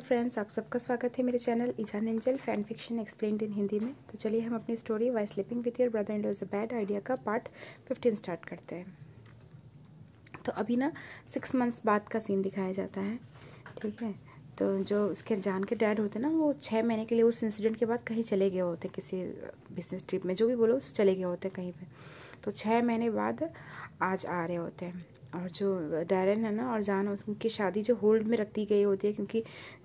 Hello friends आप सबका स्वागत है मेरे चैनल ईजान angel fan fiction explained in Hindi में तो चलिए हम अपनी story why sleeping with your brother and is a bad idea का पार्ट फिफ्टीन स्टार्ट करते हैं तो अभी ना सिक्स मंथ्स बाद का सीन दिखाया जाता है ठीक है तो जो उसके जान के डैड होते हैं ना वो छः महीने के लिए उस इंसिडेंट के बाद कहीं चले गए होते किसी बिजनेस uh, ट्रिप में जो भी बोलो चले गए होते कहीं पर तो छः महीने बाद आज आ रहे होते हैं और जो डैरन है ना और जान उनकी शादी जो होल्ड में रखती गई होती है क्योंकि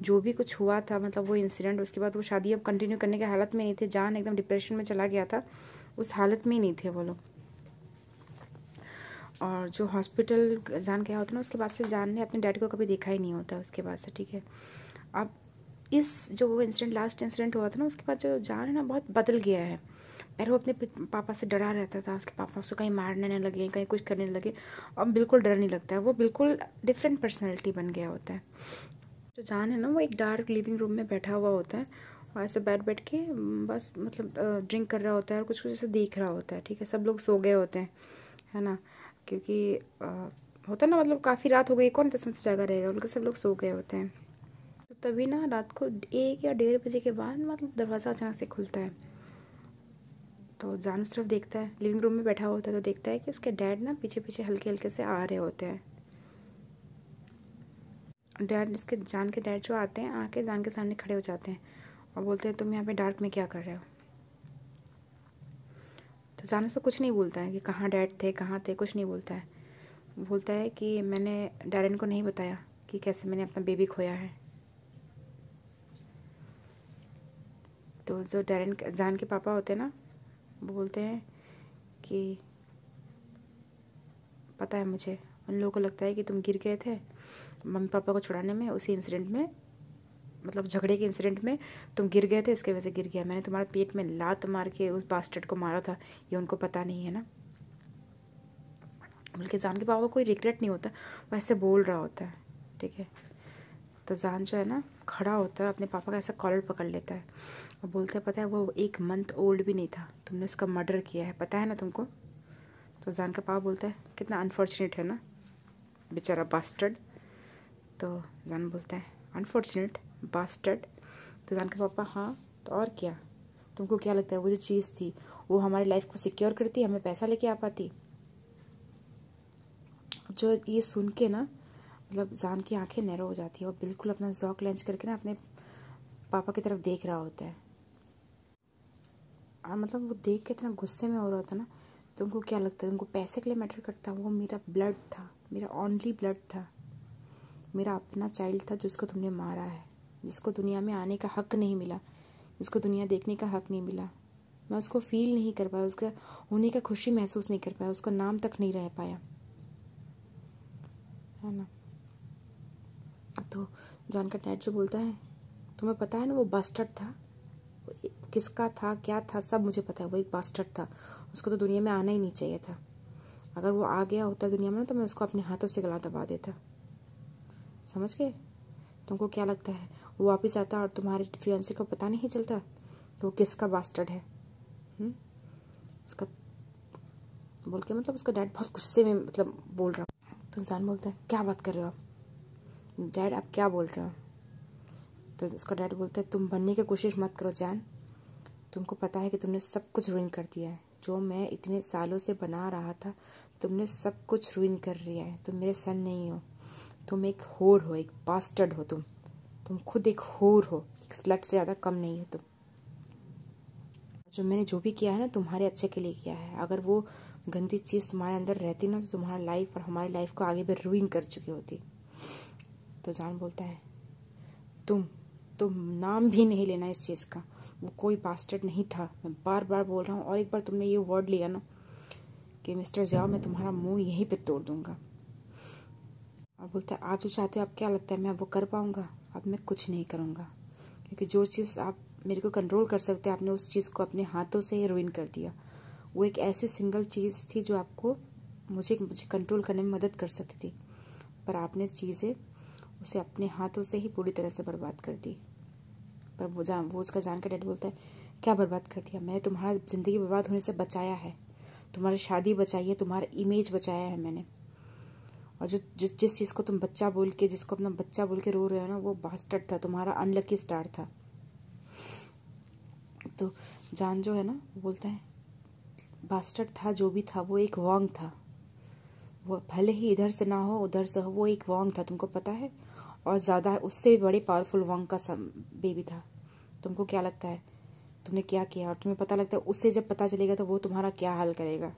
जो भी कुछ हुआ था मतलब वो इंसिडेंट उसके बाद वो शादी अब कंटिन्यू करने के हालत में नहीं थे जान एकदम डिप्रेशन में चला गया था उस हालत में ही नहीं थे वो लोग और जो हॉस्पिटल जान गया होता ना उसके बाद से जान ने अपने डैड को कभी देखा ही नहीं होता उसके बाद से ठीक है अब इस जो वो इंसिडेंट लास्ट इंसिडेंट हुआ था ना उसके बाद जो जान है ना बहुत बदल गया है एरो अपने पापा से डरा रहता था उसके पापा उसको कहीं मारने ना लगे कहीं कुछ करने लगे और बिल्कुल डर नहीं लगता है वो बिल्कुल डिफरेंट पर्सनैलिटी बन गया होता है जो जान है ना वो एक डार्क लिविंग रूम में बैठा हुआ होता है और ऐसे बैठ बैठ के बस मतलब ड्रिंक कर रहा होता है और कुछ कुछ ऐसे देख रहा होता है ठीक है सब लोग सो गए होते हैं है ना क्योंकि आ, होता ना मतलब काफ़ी रात हो गई कौन दस से जागा रहेगा उनके सब लोग सो गए होते हैं तो तभी ना रात को एक या डेढ़ बजे के बाद मतलब दरवाज़ा अचानक से खुलता है तो जानू सिर्फ देखता है लिविंग रूम में बैठा होता है तो देखता है कि उसके डैड ना पीछे पीछे हल्के हल्के से आ रहे होते हैं डैड इसके जान के डैड जो आते हैं आके जान के सामने खड़े हो जाते हैं और बोलते हैं तुम यहाँ पे डार्क में क्या कर रहे हो तो जान उसको कुछ नहीं बोलता है कि कहाँ डैड थे कहाँ थे कुछ नहीं बोलता है बोलता है कि मैंने डैरन को नहीं बताया कि कैसे मैंने अपना बेबी खोया है तो जो डैरन जान के पापा होते हैं ना बोलते हैं कि पता है मुझे उन लोगों को लगता है कि तुम गिर गए थे मम्मी पापा को छुड़ाने में उसी इंसिडेंट में मतलब झगड़े के इंसिडेंट में तुम गिर गए थे इसके वजह से गिर गया मैंने तुम्हारे पेट में लात मार के उस बास्टर्ड को मारा था ये उनको पता नहीं है ना बल्कि जान के पापा को कोई रिग्रेट नहीं होता वो ऐसे बोल रहा होता है ठीक है तो जान जो है ना खड़ा होता है अपने पापा का ऐसा कॉलर पकड़ लेता है और बोलते हैं पता है वो एक मंथ ओल्ड भी नहीं था तुमने उसका मर्डर किया है पता है ना तुमको तो जान का पापा बोलता है कितना अनफॉर्चुनेट है ना बेचारा बास्टर्ड तो जान बोलता है अनफॉर्चुनेट बास्टर्ड तो जान का पापा हाँ तो और क्या तुमको क्या लगता है वो जो चीज़ थी वो हमारी लाइफ को सिक्योर करती हमें पैसा लेके आ पाती जो ये सुन के ना मतलब जान की आंखें नैरो हो जाती है और बिल्कुल अपना जौक लेंच करके ना अपने पापा की तरफ देख रहा होता है और हाँ, मतलब वो देख के इतना गुस्से में हो रहा होता ना तो उनको क्या लगता है उनको पैसे के लिए मैटर करता वो मेरा ब्लड था मेरा ओनली ब्लड था मेरा अपना चाइल्ड था जिसको तुमने मारा है जिसको दुनिया में आने का हक नहीं मिला जिसको दुनिया देखने का हक नहीं मिला मैं उसको फील नहीं कर पाया उसका होने का खुशी महसूस नहीं कर पाया उसका नाम तक नहीं रह पाया है ना तो जॉन का डैड जो बोलता है तुम्हें पता है ना वो बास्टर्ड था किसका था क्या था सब मुझे पता है वो एक बास्टर्ड था उसको तो दुनिया में आना ही नहीं चाहिए था अगर वो आ गया होता दुनिया में तो मैं उसको अपने हाथों से गला दबा देता समझ गए तुमको क्या लगता है वो वापस आता और तुम्हारे फियांसे को पता नहीं चलता कि वो किसका बास्टर्ड है हम्म? उसका बोल के मतलब उसका डैड बहुत गुस्से में मतलब बोल रहा तो इंसान बोलता है क्या बात कर रहे हो आप डैड आप क्या बोल रहे हो तो उसका डैड बोलता है तुम बनने की कोशिश मत करो जान तुमको पता है कि तुमने सब कुछ रुइन कर दिया है जो मैं इतने सालों से बना रहा था तुमने सब कुछ रुइन कर लिया है तुम मेरे सन नहीं हो तुम एक होर हो एक बास्टर्ड हो तुम तुम खुद एक होर हो एक स्लट से ज़्यादा कम नहीं हो तुम जो मैंने जो भी किया है ना तुम्हारे अच्छे के लिए किया है अगर वो गंदी चीज़ तुम्हारे अंदर रहती ना तो तुम्हारा लाइफ और हमारी लाइफ को आगे भी रुइन कर चुकी होती तो जान बोलता है तुम तुम नाम भी नहीं लेना इस चीज़ का वो कोई बास्टर्ड नहीं था मैं बार बार बोल रहा हूँ और एक बार तुमने ये वर्ड लिया ना कि मिस्टर जाओ मैं तुम्हारा मुंह यहीं पे तोड़ दूंगा और बोलता है आप जो चाहते हो आप क्या लगता है मैं वो कर पाऊंगा अब मैं कुछ नहीं करूँगा क्योंकि जो चीज़ आप मेरे को कंट्रोल कर सकते आपने उस चीज़ को अपने हाथों से ही रुइन कर दिया वो एक ऐसी सिंगल चीज़ थी जो आपको मुझे मुझे कंट्रोल करने में मदद कर सकती थी पर आपने चीज़ें उसे अपने हाथों से ही पूरी तरह से बर्बाद कर दी पर वो जान वो उसका जान का डैड बोलता है क्या बर्बाद कर दिया मैंने तुम्हारा ज़िंदगी बर्बाद होने से बचाया है तुम्हारी शादी बचाई है तुम्हारा इमेज बचाया है मैंने और जो जिस जिस चीज़ को तुम बच्चा बोल के जिसको अपना बच्चा बोल के रो रहे हो ना वो बास्टर्ड था तुम्हारा अनलकी स्टार था तो जान जो है ना बोलता है बास्टर्ड था जो भी था वो एक वॉन्ग था वो भले ही इधर से ना हो उधर से हो वो एक वॉन्ग था तुमको पता है और ज़्यादा उससे भी बड़े पावरफुल वॉन्ग का बेबी था तुमको क्या लगता है तुमने क्या किया और तुम्हें पता लगता है उससे जब पता चलेगा तो वो तुम्हारा क्या हाल करेगा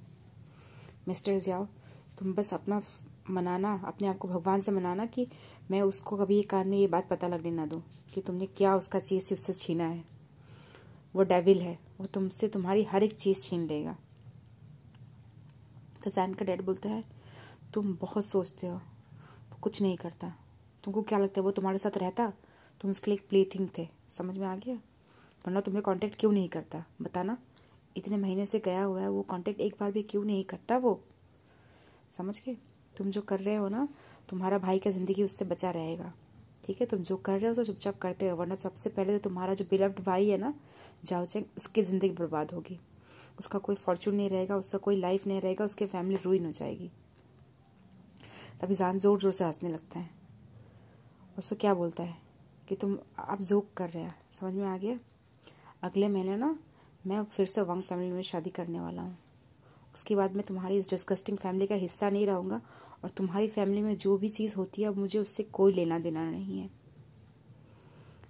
मिस्टर जियाओ तुम बस अपना मनाना अपने आप को भगवान से मनाना कि मैं उसको कभी एक कान में ये बात पता लगने ना दूँ कि तुमने क्या उसका चीज़ उससे छीना है वो डेविल है वो तुमसे तुम्हारी हर एक चीज़ छीन लेगा तो जैन का डैड बोलता है तुम बहुत सोचते हो वो कुछ नहीं करता तुमको क्या लगता है वो तुम्हारे साथ रहता तुम उसके लिए एक प्लेथिंग थे समझ में आ गया वरना तुम्हें कांटेक्ट क्यों नहीं करता बताना इतने महीने से गया हुआ है वो कांटेक्ट एक बार भी क्यों नहीं करता वो समझ के तुम जो कर रहे हो ना तुम्हारा भाई का ज़िंदगी उससे बचा रहेगा ठीक है तुम जो कर रहे हो उसको चुपचाप करते हो वरना सबसे पहले तो तुम्हारा जो बिलव्ड भाई है ना जाओ चेंग उसकी ज़िंदगी बर्बाद होगी उसका कोई फॉर्चून नहीं रहेगा उसका कोई लाइफ नहीं रहेगा उसकी फैमिली रूइन हो जाएगी तभी जान ज़ोर ज़ोर से हंसने लगता है और सो क्या बोलता है कि तुम आप जोक कर रहे हो समझ में आ गया अगले महीने ना मैं फिर से वंग फैमिली में शादी करने वाला हूँ उसके बाद मैं तुम्हारी इस डिस्कस्टिंग फैमिली का हिस्सा नहीं रहूँगा और तुम्हारी फैमिली में जो भी चीज़ होती है अब मुझे उससे कोई लेना देना नहीं है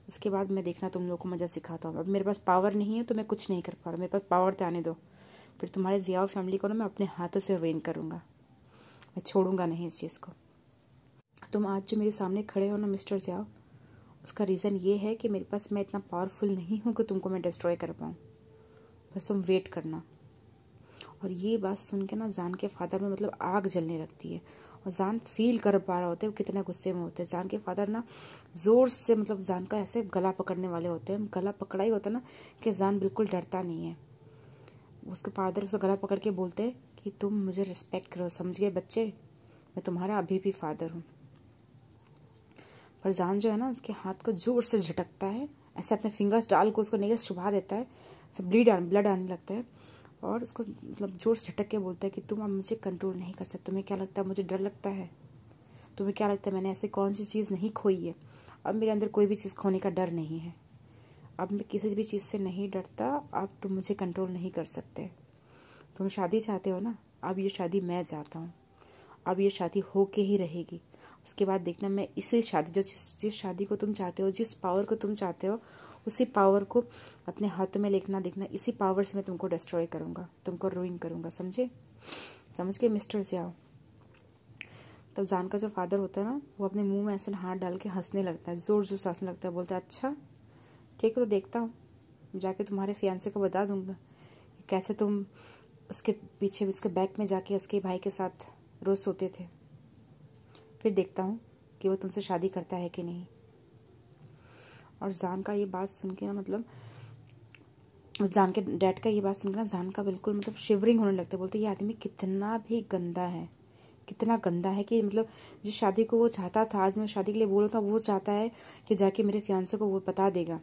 उसके बाद मैं देखना तुम लोगों को मज़ा सिखाता हूँ अब मेरे पास पावर नहीं है तो मैं कुछ नहीं कर पा रहा मेरे पास पावर तो आने दो फिर तुम्हारे जियाओ फैमिली को ना मैं अपने हाथों से वेन करूँगा मैं छोड़ूंगा नहीं इस चीज़ को तुम आज जो मेरे सामने खड़े हो ना मिस्टर ज़ियाओ उसका रीज़न ये है कि मेरे पास मैं इतना पावरफुल नहीं हूँ कि तुमको मैं डिस्ट्रॉय कर पाऊँ बस तुम वेट करना और ये बात सुन के ना जान के फादर में मतलब आग जलने लगती है और जान फील कर पा रहा होता है वो गुस्से में होते हैं जान के फादर ना ज़ोर से मतलब जान का ऐसे गला पकड़ने वाले होते हैं गला पकड़ा ही होता ना कि जान बिल्कुल डरता नहीं है उसके फादर उसका गला पकड़ के बोलते हैं कि तुम मुझे रिस्पेक्ट करो समझ गए बच्चे मैं तुम्हारा अभी भी फादर हूँ फरजान जो है ना उसके हाथ को जोर से झटकता है ऐसे अपने फिंगर्स डाल को उसको नहीं छुभा देता है सब ब्लीड आने ब्लड आने लगता है और उसको मतलब जोर से झटक के बोलता है कि तुम अब मुझे कंट्रोल नहीं कर सकते तुम्हें क्या लगता है मुझे डर लगता है तुम्हें क्या लगता है मैंने ऐसे कौन सी चीज़ नहीं खोई है अब मेरे अंदर कोई भी चीज़ खोने का डर नहीं है अब मैं किसी भी चीज़ से नहीं डरता अब तुम मुझे कंट्रोल नहीं कर सकते तुम शादी चाहते हो ना अब ये शादी मैं चाहता हूँ अब ये शादी हो के ही रहेगी उसके बाद देखना मैं इसी शादी जो जिस जिस शादी को तुम चाहते हो जिस पावर को तुम चाहते हो उसी पावर को अपने हाथों में लेखना देखना इसी पावर से मैं तुमको डिस्ट्रॉय करूँगा तुमको रूइन करूँगा समझे समझ के मिस्टर से आओ तब जान का जो फादर होता है ना वो अपने मुंह में ऐसे हाथ डाल के हंसने लगता है ज़ोर ज़ोर से हंसने लगता है बोलता है अच्छा ठीक है तो देखता हूँ जाके तुम्हारे फियांसे को बता दूंगा कैसे तुम उसके पीछे उसके बैक में जाके उसके भाई के साथ रोज़ सोते थे फिर देखता हूँ कि वो तुमसे शादी करता है कि नहीं और जान का ये बात सुन के ना मतलब जान के डैड का ये बात सुनकर ना जान का बिल्कुल मतलब शिवरिंग होने लगता है बोलते ये आदमी कितना भी गंदा है कितना गंदा है कि मतलब जिस शादी को वो चाहता था आज मैं शादी के लिए रहा था वो चाहता है कि जाके मेरे फियांसे को वो बता देगा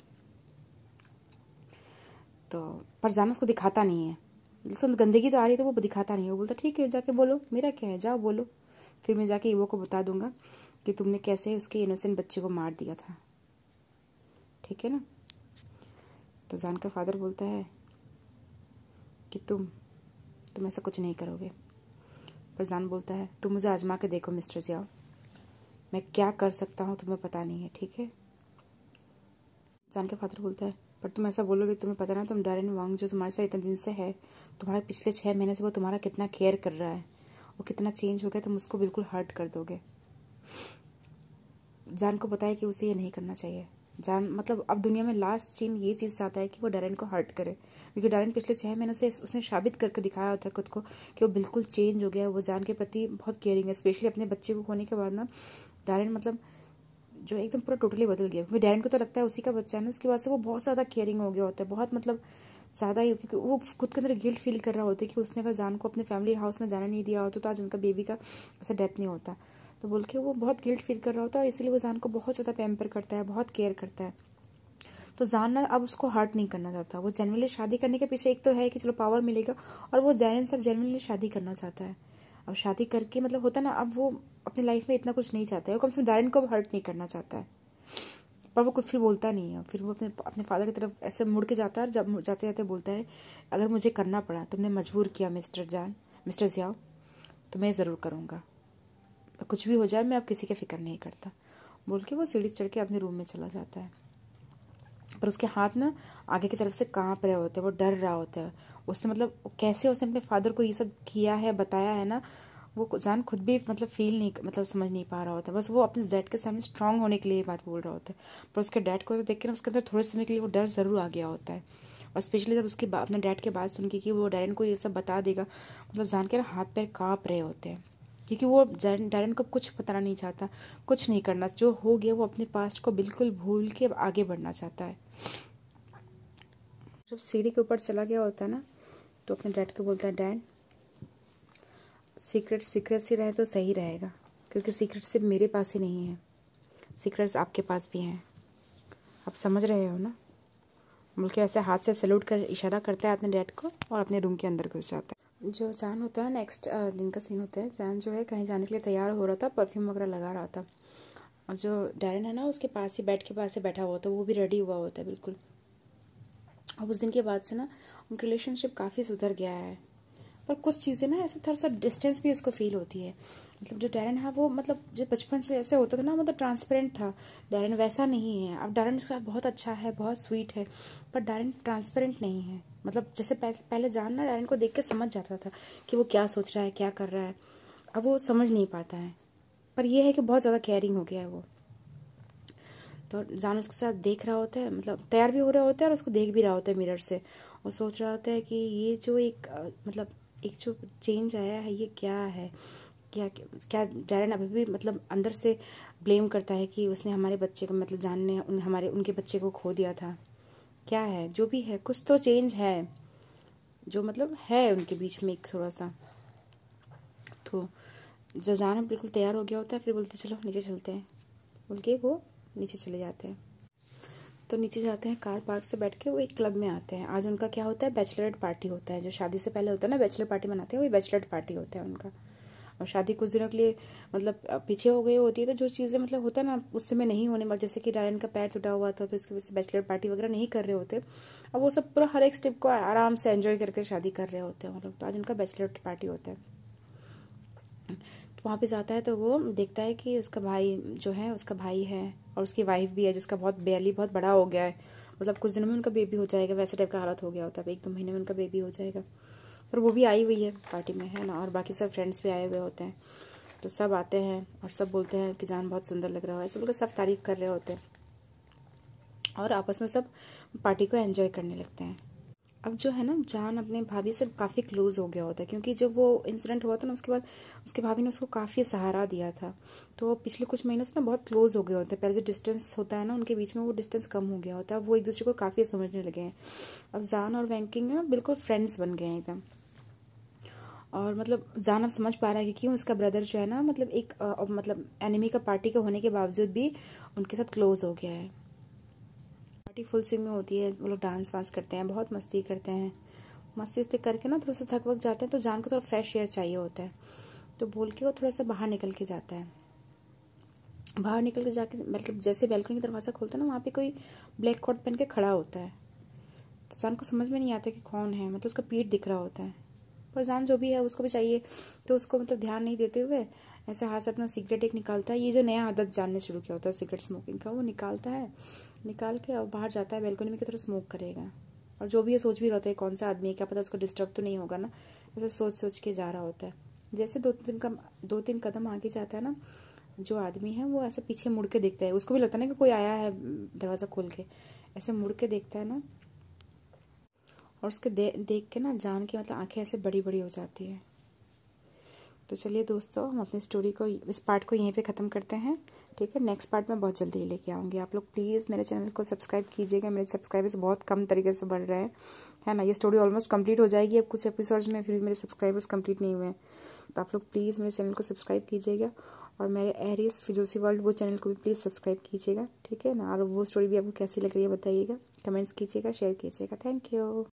तो पर जान उसको दिखाता नहीं है सब गंदगी तो आ रही है तो वो दिखाता नहीं है वो बोलता ठीक है जाके बोलो मेरा क्या है जाओ बोलो फिर मैं जाके युवा को बता दूंगा कि तुमने कैसे उसके इनोसेंट बच्चे को मार दिया था ठीक है ना तो जान का फादर बोलता है कि तुम तुम ऐसा कुछ नहीं करोगे पर जान बोलता है तुम मुझे आजमा के देखो मिस्टर जियाओ मैं क्या कर सकता हूँ तुम्हें पता नहीं है ठीक है जान के फादर बोलता है पर तुम ऐसा बोलोगे तुम्हें पता ना तुम डरन वांग जो तुम्हारे साथ इतने दिन से है तुम्हारा पिछले छः महीने से वो तुम्हारा कितना केयर कर रहा है वो कितना चेंज हो गया तुम उसको बिल्कुल हर्ट कर दोगे जान को पता है कि उसे ये नहीं करना चाहिए जान मतलब अब दुनिया में लास्ट चीन ये चीज़ चाहता है कि वो डायरेन को हर्ट करे क्योंकि डायरेन पिछले छः महीनों से उसने साबित करके दिखाया होता है खुद को कि वो बिल्कुल चेंज हो गया है वो जान के प्रति बहुत केयरिंग है स्पेशली अपने बच्चे को खोने के बाद ना डायरेन मतलब जो एकदम पूरा टोटली बदल गया क्योंकि डैरन को तो लगता है उसी का बच्चा है ना उसके बाद से वो बहुत ज़्यादा केयरिंग हो गया होता है बहुत मतलब ज़्यादा ही क्योंकि वो खुद के अंदर गिल्ट फील कर रहा होता है कि उसने अगर जान को अपने फैमिली हाउस में जाना नहीं दिया होता तो आज उनका बेबी का ऐसा डेथ नहीं होता तो बोल के वो बहुत गिल्ट फील कर रहा होता है इसलिए वो जान को बहुत ज़्यादा पैम्पर करता है बहुत केयर करता है तो जान ना अब उसको हर्ट नहीं करना चाहता वो जेनवली शादी करने के पीछे एक तो है कि चलो पावर मिलेगा और वो जैन सब जेनवली शादी करना चाहता है अब शादी करके मतलब होता ना अब वो अपनी लाइफ में इतना कुछ नहीं चाहता है वो कम से कम दारन को हर्ट नहीं करना चाहता है पर वो कुछ फिर बोलता नहीं है फिर वो अपने अपने फादर की तरफ ऐसे मुड़ के जाता है और जब जाते जाते बोलता है अगर मुझे करना पड़ा तुमने मजबूर किया मिस्टर जान मिस्टर जियाओ तो मैं ज़रूर करूँगा कुछ भी हो जाए मैं अब किसी की फ़िक्र नहीं करता बोल के वो सीढ़ी चढ़ के अपने रूम में चला जाता है पर उसके हाथ ना आगे की तरफ से कांप रहे होते हैं वो डर रहा होता है उसने मतलब कैसे उसने अपने फादर को ये सब किया है बताया है ना वो जान खुद भी मतलब फील नहीं मतलब समझ नहीं पा रहा होता बस वो अपने डैड के सामने स्ट्रांग होने के लिए बात बोल रहा होता है पर उसके डैड को तो देख के ना उसके अंदर थोड़े समय के लिए वो डर ज़रूर आ गया होता है और स्पेशली जब उसकी अपने डैड के बात सुन के कि वो डैरन को ये सब बता देगा मतलब जान के हाथ पैर काँप रहे होते हैं क्योंकि वो डायरन को कुछ बताना नहीं चाहता कुछ नहीं करना जो हो गया वो अपने पास्ट को बिल्कुल भूल के आगे बढ़ना चाहता है जब सीढ़ी के ऊपर चला गया होता है ना तो अपने डैड को बोलता है डैड सीक्रेट सीक्रेट से रहे तो सही रहेगा क्योंकि सीक्रेट सिर्फ मेरे पास ही नहीं है सीक्रेट्स आपके पास भी हैं आप समझ रहे हो ना बल्कि ऐसे हाथ से सैल्यूट कर इशारा करता है अपने डैड को और अपने रूम के अंदर घुस जाता है जो जैन होता है नेक्स्ट दिन का सीन होता है जैन जो है कहीं जाने के लिए तैयार हो रहा था परफ्यूम वगैरह लगा रहा था और जो डायरन है ना उसके पास ही बेड के पास से बैठा हुआ था वो भी रेडी हुआ होता है बिल्कुल अब उस दिन के बाद से ना उनकी रिलेशनशिप काफ़ी सुधर गया है पर कुछ चीज़ें ना ऐसे थोड़ा सा डिस्टेंस भी उसको फील होती है मतलब जो डैरन है वो मतलब जो बचपन से ऐसे होता था ना मतलब ट्रांसपेरेंट था डैरन वैसा नहीं है अब डैरन उसके साथ बहुत अच्छा है बहुत स्वीट है पर डैरन ट्रांसपेरेंट नहीं है मतलब जैसे पहले जान ना डायरन को देख के समझ जाता था कि वो क्या सोच रहा है क्या कर रहा है अब वो समझ नहीं पाता है पर यह है कि बहुत ज़्यादा केयरिंग हो गया है वो तो जान उसके साथ देख रहा होता है मतलब तैयार भी हो रहा होता है और उसको देख भी रहा होता है मिरर से और सोच रहा होता है कि ये जो एक मतलब एक जो चेंज आया है ये क्या है क्या क्या डायरन अभी भी मतलब अंदर से ब्लेम करता है कि उसने हमारे बच्चे को मतलब जानने उन हमारे उनके बच्चे को खो दिया था क्या है जो भी है कुछ तो चेंज है जो मतलब है उनके बीच में एक थोड़ा सा तो जो जाना बिल्कुल तैयार हो गया होता है फिर बोलते चलो नीचे चलते हैं बोल के वो नीचे चले जाते हैं तो नीचे जाते हैं कार पार्क से बैठ के वो एक क्लब में आते हैं आज उनका क्या होता है बैचलरेट पार्टी होता है जो शादी से पहले होता है ना बैचलर पार्टी मनाते हैं वही बैचलर पार्टी होता है उनका और शादी कुछ दिनों के लिए मतलब पीछे हो गई होती है तो जो चीज़ें मतलब होता है ना उस समय नहीं होने वाले जैसे कि डायन का पैर टूटा हुआ था तो इसकी वजह से बैचलर पार्टी वगैरह नहीं कर रहे होते अब वो सब पूरा हर एक स्टेप को आराम से एंजॉय करके शादी कर रहे होते हैं मतलब तो आज उनका बैचलर पार्टी होता है तो वहाँ पे जाता है तो वो देखता है कि उसका भाई जो है उसका भाई है और उसकी वाइफ भी है जिसका बहुत बेली बहुत बड़ा हो गया है मतलब कुछ दिनों में उनका बेबी हो जाएगा वैसे टाइप का हालत हो गया होता है एक दो महीने में उनका बेबी हो जाएगा पर वो भी आई हुई है पार्टी में है ना और बाकी सब फ्रेंड्स भी आए हुए होते हैं तो सब आते हैं और सब बोलते हैं कि जान बहुत सुंदर लग रहा है सब लोग सब तारीफ कर रहे होते हैं और आपस में सब पार्टी को एंजॉय करने लगते हैं अब जो है ना जान अपने भाभी से काफ़ी क्लोज हो गया होता है क्योंकि जब वो इंसिडेंट हुआ था ना उसके बाद उसके भाभी ने उसको काफ़ी सहारा दिया था तो पिछले कुछ महीनों से ना बहुत क्लोज हो गए होते हैं पहले जो डिस्टेंस होता है ना उनके बीच में वो डिस्टेंस कम हो गया होता है वो एक दूसरे को काफ़ी समझने लगे हैं अब जान और वैंकिंग ना बिल्कुल फ्रेंड्स बन गए हैं एकदम और मतलब जान अब समझ पा रहा है कि क्यों उसका ब्रदर जो है ना मतलब एक आ, मतलब एनिमी का पार्टी का होने के बावजूद भी उनके साथ क्लोज हो गया है पार्टी फुल स्विंग में होती है वो लोग डांस वांस करते हैं बहुत मस्ती करते हैं मस्ती वस्ती करके ना थोड़ा सा थक वक जाते हैं तो जान को थोड़ा फ्रेश एयर चाहिए होता है तो बोल के वो थोड़ा सा बाहर निकल के जाता है बाहर निकल के जाके मतलब जैसे बैल्कनी का दरवाज़ा खोलता है ना वहाँ पे कोई ब्लैक कोट पहन के खड़ा होता है तो जान को समझ में नहीं आता कि कौन है मतलब उसका पीठ दिख रहा होता है फरजान जो भी है उसको भी चाहिए तो उसको मतलब ध्यान नहीं देते हुए ऐसे हाथ से अपना सिगरेट एक निकालता है ये जो नया आदत जानने शुरू किया होता है सिगरेट स्मोकिंग का वो निकालता है निकाल के और बाहर जाता है बेलकनी में की तरफ स्मोक करेगा और जो भी ये सोच भी रहता है कौन सा आदमी है क्या पता उसको डिस्टर्ब तो नहीं होगा ना ऐसा सोच सोच के जा रहा होता है जैसे दो तीन कम दो तीन कदम आगे जाता है ना जो आदमी है वो ऐसे पीछे मुड़ के देखता है उसको भी लगता है ना कि कोई आया है दरवाज़ा खोल के ऐसे मुड़ के देखता है ना और उसके दे देख के ना जान के मतलब आंखें ऐसे बड़ी बड़ी हो जाती है तो चलिए दोस्तों हम अपनी स्टोरी को इस पार्ट को यहीं पे ख़त्म करते हैं ठीक है नेक्स्ट पार्ट में बहुत जल्दी लेके आऊँगी आप लोग प्लीज़ मेरे चैनल को सब्सक्राइब कीजिएगा मेरे सब्सक्राइबर्स बहुत कम तरीके से बढ़ रहे हैं है ना ये स्टोरी ऑलमोस्ट कंप्लीट हो जाएगी अब कुछ एपिसोड्स में फिर भी मेरे सब्सक्राइबर्स कम्प्लीट नहीं हुए हैं तो आप लोग प्लीज़ मेरे चैनल को सब्सक्राइब कीजिएगा और मेरे एरिस फिजोसी वर्ल्ड वो चैनल को भी प्लीज़ सब्सक्राइब कीजिएगा ठीक है ना और वो स्टोरी भी आपको कैसी लग रही है बताइएगा कमेंट्स कीजिएगा शेयर कीजिएगा थैंक यू